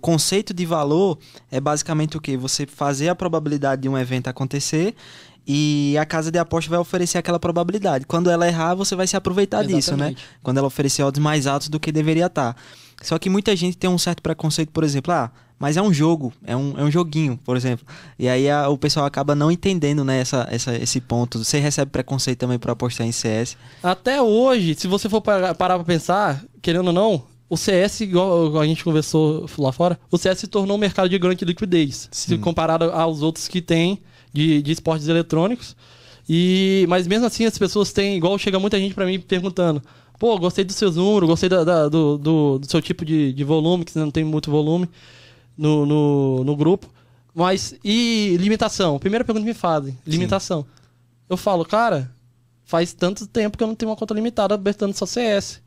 conceito de valor é basicamente o que? Você fazer a probabilidade de um evento acontecer e a casa de aposta vai oferecer aquela probabilidade. Quando ela errar, você vai se aproveitar Exatamente. disso, né? Quando ela oferecer odds mais altos do que deveria estar. Só que muita gente tem um certo preconceito, por exemplo, ah, mas é um jogo, é um, é um joguinho, por exemplo. E aí a, o pessoal acaba não entendendo né, essa, essa, esse ponto. Você recebe preconceito também para apostar em CS. Até hoje, se você for parar para pensar, querendo ou não, o CS, igual a gente conversou lá fora, o CS se tornou um mercado de grande liquidez, Sim. se comparado aos outros que tem de, de esportes eletrônicos. E, mas mesmo assim, as pessoas têm, igual chega muita gente para mim perguntando: pô, gostei dos seus números, gostei da, da, do, do, do, seu tipo de, de volume, que você não tem muito volume no, no, no grupo. Mas, e limitação? Primeira pergunta que me fazem: limitação. Sim. Eu falo, cara, faz tanto tempo que eu não tenho uma conta limitada abertando só CS.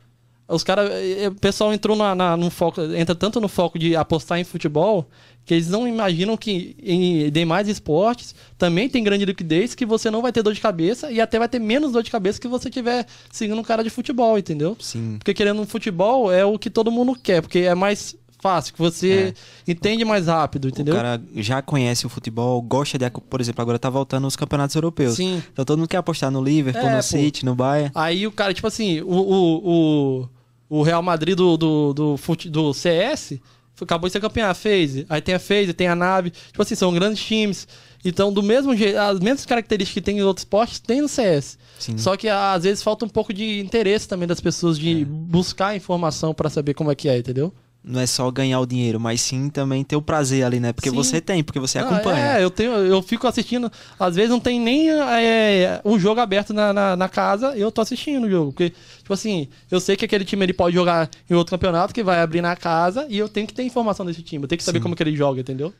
Os caras. Eh, eh, o pessoal entrou na, na, no foco. Entra tanto no foco de apostar em futebol que eles não imaginam que em demais esportes também tem grande liquidez que você não vai ter dor de cabeça e até vai ter menos dor de cabeça que você tiver seguindo um cara de futebol, entendeu? Sim. Porque querendo um futebol é o que todo mundo quer, porque é mais fácil, que você é. entende mais rápido, entendeu? O cara já conhece o futebol, gosta de, por exemplo, agora tá voltando os campeonatos europeus. Sim. Então todo mundo quer apostar no Liverpool, é, no pô. City, no Bayern. Aí o cara, tipo assim, o, o, o o Real Madrid do, do, do, do CS acabou de ser campeão, a FaZe, Aí tem a FaZe, tem a Nave. Tipo assim, são grandes times. Então, do mesmo jeito, as mesmas características que tem em outros esportes, tem no CS. Sim. Só que às vezes falta um pouco de interesse também das pessoas de é. buscar informação para saber como é que é, entendeu? não é só ganhar o dinheiro, mas sim também ter o prazer ali, né? Porque sim. você tem, porque você ah, acompanha. É, eu tenho, eu fico assistindo. Às vezes não tem nem é, um jogo aberto na, na, na, casa, eu tô assistindo o jogo. Porque, tipo assim, eu sei que aquele time ele pode jogar em outro campeonato que vai abrir na casa e eu tenho que ter informação desse time. Eu tenho que saber sim. como que ele joga, entendeu?